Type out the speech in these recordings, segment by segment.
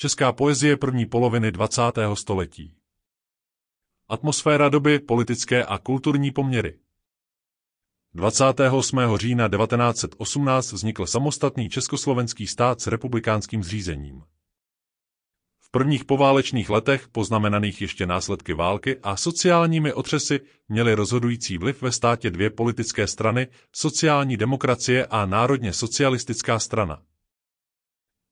Česká poezie první poloviny 20. století. Atmosféra doby, politické a kulturní poměry. 28. října 1918 vznikl samostatný československý stát s republikánským zřízením. V prvních poválečných letech, poznamenaných ještě následky války a sociálními otřesy, měly rozhodující vliv ve státě dvě politické strany, sociální demokracie a národně socialistická strana.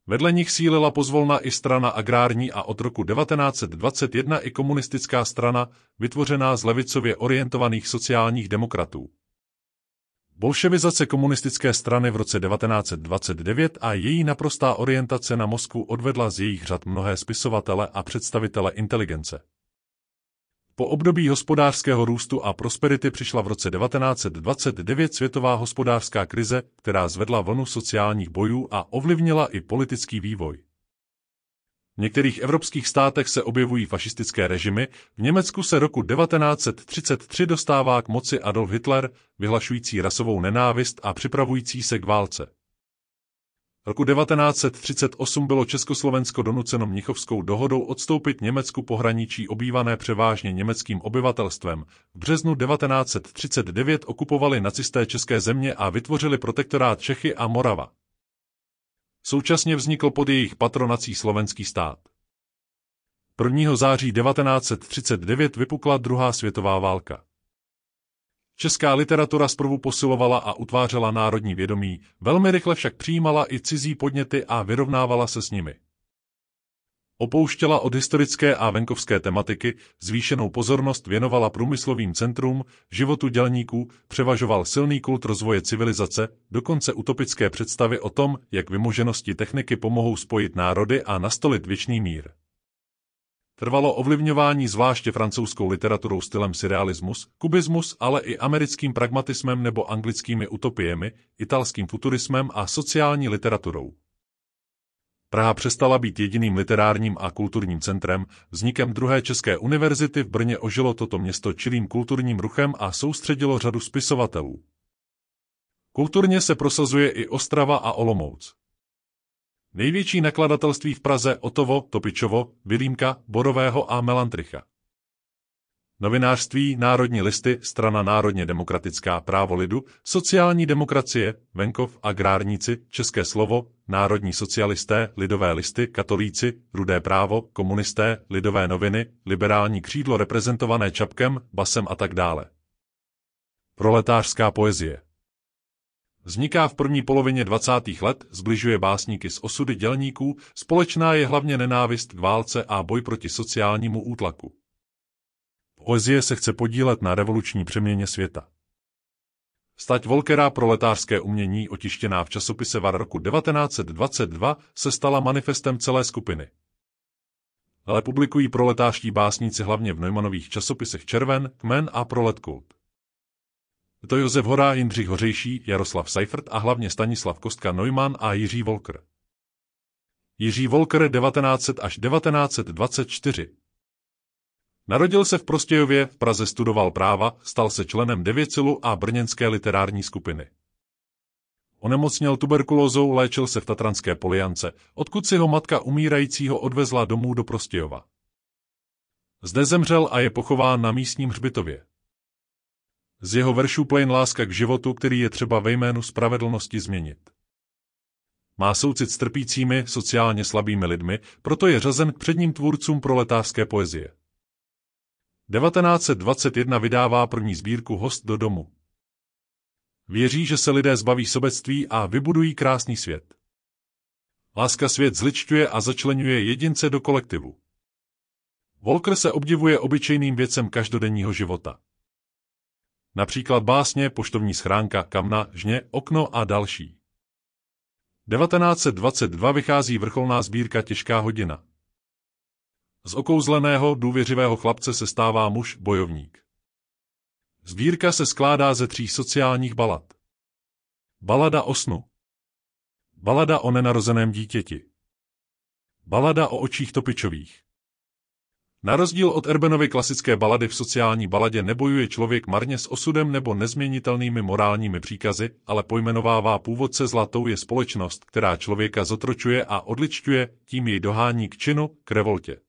Vedle nich sílila pozvolna i strana agrární a od roku 1921 i komunistická strana, vytvořená z levicově orientovaných sociálních demokratů. Bolševizace komunistické strany v roce 1929 a její naprostá orientace na Moskvu odvedla z jejich řad mnohé spisovatele a představitele inteligence. Po období hospodářského růstu a prosperity přišla v roce 1929 světová hospodářská krize, která zvedla vlnu sociálních bojů a ovlivnila i politický vývoj. V některých evropských státech se objevují fašistické režimy, v Německu se roku 1933 dostává k moci Adolf Hitler, vyhlašující rasovou nenávist a připravující se k válce roku 1938 bylo Československo donuceno Mnichovskou dohodou odstoupit Německu pohraničí obývané převážně německým obyvatelstvem. V březnu 1939 okupovali nacisté české země a vytvořili protektorát Čechy a Morava. Současně vznikl pod jejich patronací slovenský stát. 1. září 1939 vypukla druhá světová válka. Česká literatura zprvu posilovala a utvářela národní vědomí, velmi rychle však přijímala i cizí podněty a vyrovnávala se s nimi. Opouštěla od historické a venkovské tematiky, zvýšenou pozornost věnovala průmyslovým centrum, životu dělníků, převažoval silný kult rozvoje civilizace, dokonce utopické představy o tom, jak vymoženosti techniky pomohou spojit národy a nastolit věčný mír. Trvalo ovlivňování zvláště francouzskou literaturou stylem surrealismus, kubismus, ale i americkým pragmatismem nebo anglickými utopiemi, italským futurismem a sociální literaturou. Praha přestala být jediným literárním a kulturním centrem, vznikem druhé České univerzity v Brně ožilo toto město čilým kulturním ruchem a soustředilo řadu spisovatelů. Kulturně se prosazuje i Ostrava a Olomouc. Největší nakladatelství v Praze Otovo, Topičovo, Vilímka, Borového a Melantricha. Novinářství, Národní listy, Strana národně demokratická právo lidu, sociální demokracie, venkov, agrárníci, České slovo, Národní socialisté, lidové listy, katolíci, rudé právo, komunisté, lidové noviny, liberální křídlo reprezentované Čapkem, Basem a tak dále. Proletářská poezie vzniká v první polovině 20. let, zbližuje básníky s osudy dělníků, společná je hlavně nenávist k válce a boj proti sociálnímu útlaku. Poezie se chce podílet na revoluční přeměně světa. Stať Volkera pro letářské umění, otištěná v časopise VAR roku 1922, se stala manifestem celé skupiny. Ale publikují proletářští básníci hlavně v Neumanových časopisech Červen, Kmen a Proletkult. Je to Josef Horá, Jindřich Hořejší, Jaroslav Seifert a hlavně Stanislav Kostka Neumann a Jiří Volker. Jiří Volker 1900 až 1924 Narodil se v Prostějově, v Praze studoval práva, stal se členem Devěcilu a brněnské literární skupiny. Onemocněl tuberkulózou, léčil se v Tatranské poliance, odkud si ho matka umírajícího odvezla domů do Prostějova. Zde zemřel a je pochován na místním hřbitově. Z jeho veršů plyn láska k životu, který je třeba ve jménu spravedlnosti změnit. Má soucit s trpícími, sociálně slabými lidmi, proto je řazen k předním tvůrcům proletářské poezie. 1921 vydává první sbírku Host do domu. Věří, že se lidé zbaví sobectví a vybudují krásný svět. Láska svět zličťuje a začlenuje jedince do kolektivu. Volker se obdivuje obyčejným věcem každodenního života například básně, poštovní schránka, kamna, žně, okno a další. 1922 vychází vrcholná sbírka Těžká hodina. Z okouzleného, důvěřivého chlapce se stává muž bojovník. Sbírka se skládá ze tří sociálních balad. Balada o snu. Balada o nenarozeném dítěti. Balada o očích topičových. Na rozdíl od Erbenovy klasické balady v sociální baladě nebojuje člověk marně s osudem nebo nezměnitelnými morálními příkazy, ale pojmenovává původce zlatou je společnost, která člověka zotročuje a odličťuje, tím jej dohání k činu, k revoltě.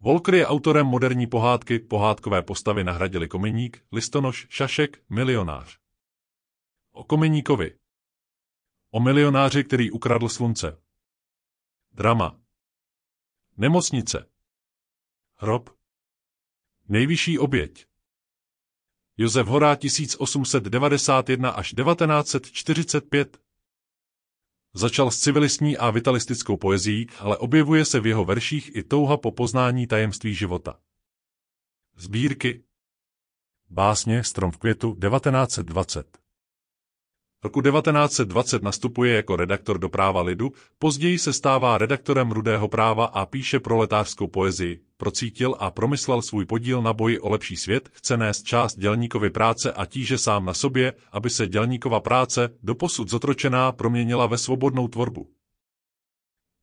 Volker je autorem moderní pohádky, pohádkové postavy nahradili Komeník, Listonoš, Šašek, Milionář. O Komeníkovi. O milionáři, který ukradl slunce. Drama. Nemocnice. Hrob. Nejvyšší oběť. Josef Horá 1891 až 1945. Začal s civilistní a vitalistickou poezí, ale objevuje se v jeho verších i touha po poznání tajemství života. Zbírky Básně Strom v květu 1920 Roku 1920 nastupuje jako redaktor do práva lidu, později se stává redaktorem Rudého práva a píše proletářskou poezii procítil a promyslel svůj podíl na boji o lepší svět, chce nést část dělníkovy práce a tíže sám na sobě, aby se dělníkova práce, doposud zotročená, proměnila ve svobodnou tvorbu.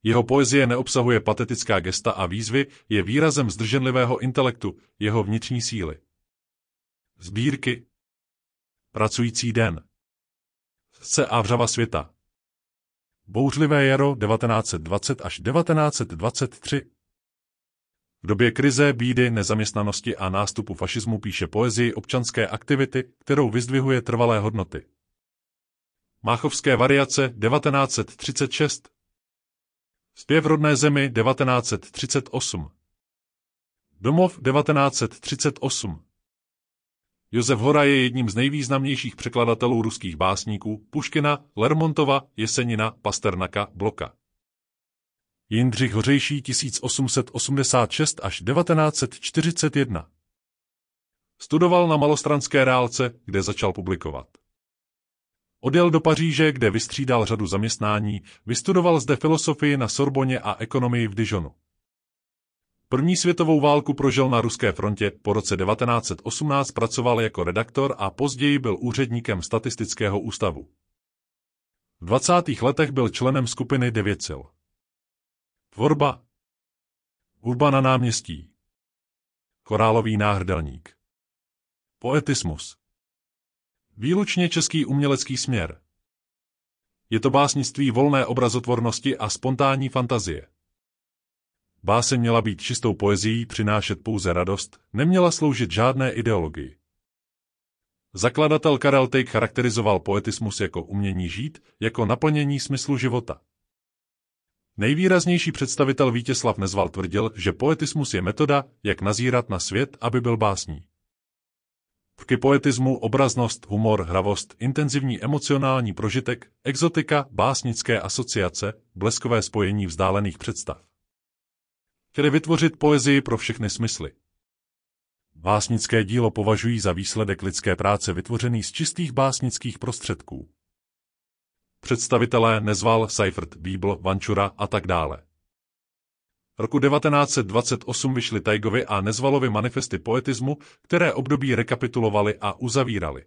Jeho poezie neobsahuje patetická gesta a výzvy, je výrazem zdrženlivého intelektu, jeho vnitřní síly. Sbírky Pracující den Sce a vřava světa Bouřlivé jaro 1920 až 1923 v době krize, bídy, nezaměstnanosti a nástupu fašismu píše poezii občanské aktivity, kterou vyzdvihuje trvalé hodnoty. Máchovské variace 1936 Zpěv rodné zemi 1938 Domov 1938 Josef Hora je jedním z nejvýznamnějších překladatelů ruských básníků Puškina, Lermontova, Jesenina, Pasternaka, Bloka. Jindřich Hořejší 1886 až 1941. Studoval na malostranské reálce, kde začal publikovat. Odjel do Paříže, kde vystřídal řadu zaměstnání, vystudoval zde filosofii na Sorboně a ekonomii v Dijonu. První světovou válku prožil na ruské frontě, po roce 1918 pracoval jako redaktor a později byl úředníkem statistického ústavu. V 20. letech byl členem skupiny 9 sil. Tvorba. Hudba na náměstí. Korálový náhrdelník. Poetismus. Výlučně český umělecký směr. Je to básnictví volné obrazotvornosti a spontánní fantazie. Báse měla být čistou poezií, přinášet pouze radost, neměla sloužit žádné ideologii. Zakladatel Karel Tejk charakterizoval poetismus jako umění žít, jako naplnění smyslu života. Nejvýraznější představitel Vítězslav Nezval tvrdil, že poetismus je metoda, jak nazírat na svět, aby byl básní. Vky poetismu obraznost, humor, hravost, intenzivní emocionální prožitek, exotika, básnické asociace, bleskové spojení vzdálených představ. Chtěli vytvořit poezii pro všechny smysly. Básnické dílo považují za výsledek lidské práce vytvořený z čistých básnických prostředků představitelé nezval Seifert, Bíbl, Vančura a tak dále. Roku 1928 vyšly Tajgovi a Nezvalovi manifesty poetismu, které období rekapitulovali a uzavírali.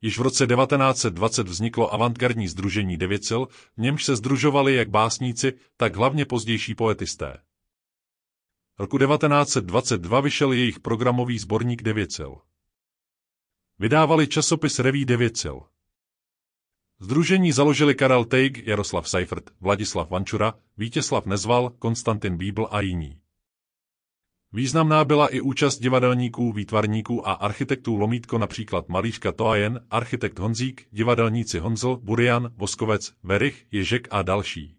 Již v roce 1920 vzniklo avantgardní združení Devicil, v němž se združovali jak básníci, tak hlavně pozdější poetisté. Roku 1922 vyšel jejich programový sborník Devicil. Vydávali časopis Reví Devicil. Združení založili Karel Tejk, Jaroslav Seifert, Vladislav Vančura, Vítězslav Nezval, Konstantin Bíbl a jiní. Významná byla i účast divadelníků, výtvarníků a architektů Lomítko například Malíška Toajen, architekt Honzík, divadelníci Honzl, Burian, Voskovec, Verich, Ježek a další.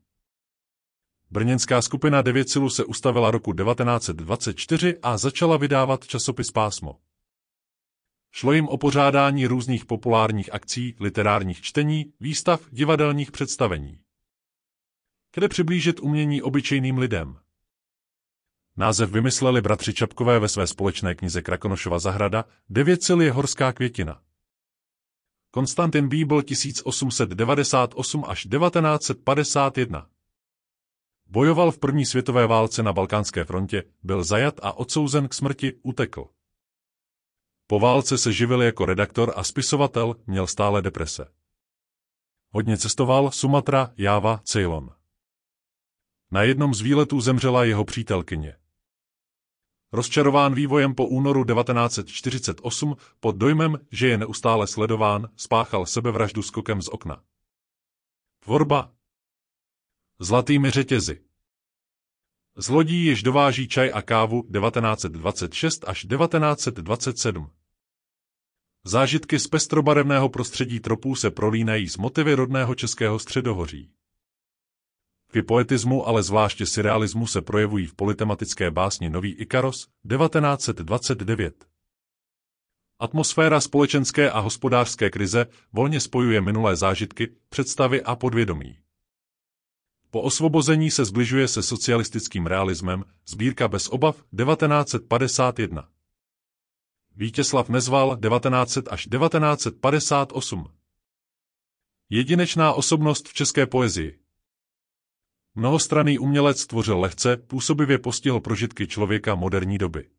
Brněnská skupina 9 silů se ustavila roku 1924 a začala vydávat časopis Pásmo. Šlo jim o pořádání různých populárních akcí, literárních čtení, výstav, divadelních představení. Kde přiblížit umění obyčejným lidem? Název vymysleli bratři Čapkové ve své společné knize Krakonošova zahrada, 9 je horská květina. Konstantin Bíbel 1898 až 1951. Bojoval v první světové válce na Balkánské frontě, byl zajat a odsouzen k smrti, utekl. Po válce se živil jako redaktor a spisovatel, měl stále deprese. Hodně cestoval Sumatra, Java, Ceylon. Na jednom z výletů zemřela jeho přítelkyně. Rozčarován vývojem po únoru 1948, pod dojmem, že je neustále sledován, spáchal sebevraždu skokem z okna. Tvorba Zlatými řetězy Zlodí jež dováží čaj a kávu 1926 až 1927. Zážitky z pestrobarevného prostředí tropů se prolínají s motivy rodného českého středohoří. Vy poetismu, ale zvláště surrealismu se projevují v politematické básni Nový Ikaros 1929. Atmosféra společenské a hospodářské krize volně spojuje minulé zážitky, představy a podvědomí. Po osvobození se zbližuje se socialistickým realismem sbírka bez obav 1951. Vítězslav nezval 1900 až 1958. Jedinečná osobnost v české poezii. Mnohostraný umělec tvořil lehce, působivě postihl prožitky člověka moderní doby.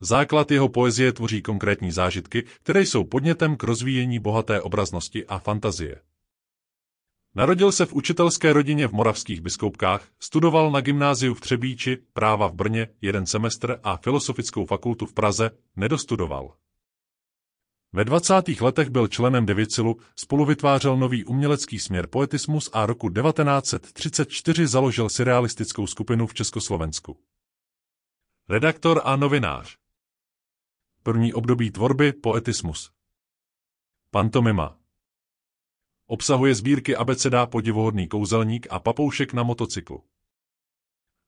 Základ jeho poezie tvoří konkrétní zážitky, které jsou podnětem k rozvíjení bohaté obraznosti a fantazie. Narodil se v učitelské rodině v Moravských biskoupkách, studoval na gymnáziu v Třebíči, práva v Brně jeden semestr a filosofickou fakultu v Praze, nedostudoval. Ve 20. letech byl členem Devicilu, spolu vytvářel nový umělecký směr poetismus a roku 1934 založil surrealistickou skupinu v Československu. Redaktor a novinář První období tvorby poetismus Pantomima Obsahuje sbírky abeceda podivuhodný kouzelník a papoušek na motocyklu.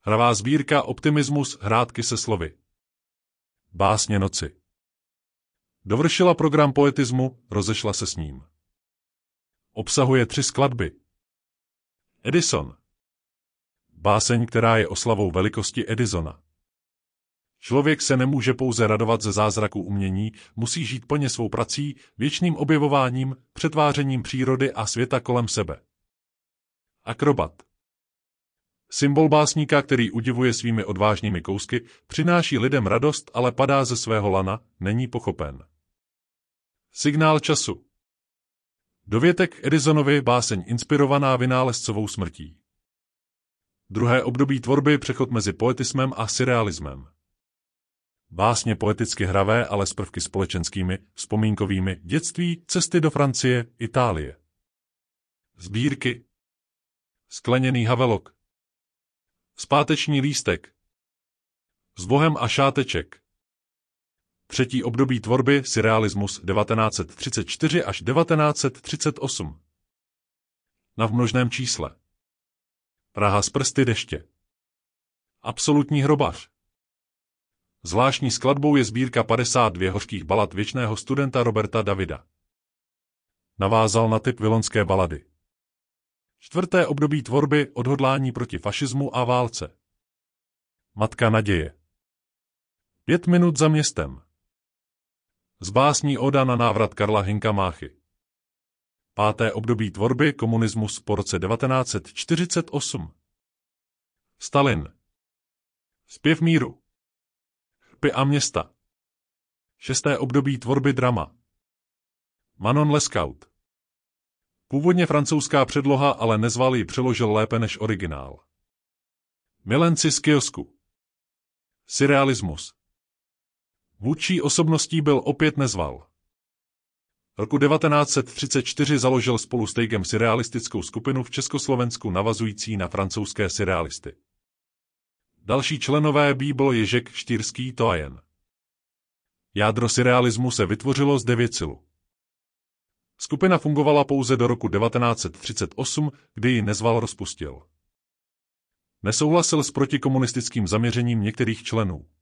Hravá sbírka Optimismus hrádky se slovy. Básně noci. Dovršila program poetismu, rozešla se s ním. Obsahuje tři skladby. Edison. Báseň, která je oslavou velikosti Edisona. Člověk se nemůže pouze radovat ze zázraku umění, musí žít plně svou prací, věčným objevováním, přetvářením přírody a světa kolem sebe. Akrobat Symbol básníka, který udivuje svými odvážnými kousky, přináší lidem radost, ale padá ze svého lana, není pochopen. Signál času Dovětek Edisonovy báseň inspirovaná vynálezcovou smrtí. Druhé období tvorby přechod mezi poetismem a surrealismem. Básně poeticky hravé, ale s prvky společenskými, vzpomínkovými, dětství, cesty do Francie, Itálie. Sbírky. Skleněný havelok. Zpáteční lístek. S bohem a šáteček. Třetí období tvorby surrealismus 1934 až 1938. Na v množném čísle. Praha z prsty deště. Absolutní hrobař. Zvláštní skladbou je sbírka 52 hořkých balad věčného studenta Roberta Davida. Navázal na typ vilonské balady. Čtvrté období tvorby odhodlání proti fašismu a válce. Matka naděje. Pět minut za městem. Zbásní Oda na návrat Karla Hinka Máchy. Páté období tvorby komunismus po roce 1948. Stalin. Zpěv míru. Py a města. Šesté období tvorby drama. Manon Lescaut. Původně francouzská předloha, ale nezval ji přeložil lépe než originál. Milenci z kiosku. Surrealismus. Vůdčí osobností byl opět nezval. Roku 1934 založil spolu s Tejkem surrealistickou skupinu v Československu navazující na francouzské surrealisty. Další členové Bíblo Ježek Štýrský Toajen. Jádro surrealismu se vytvořilo z devěcilu. Skupina fungovala pouze do roku 1938, kdy ji nezval rozpustil. Nesouhlasil s protikomunistickým zaměřením některých členů.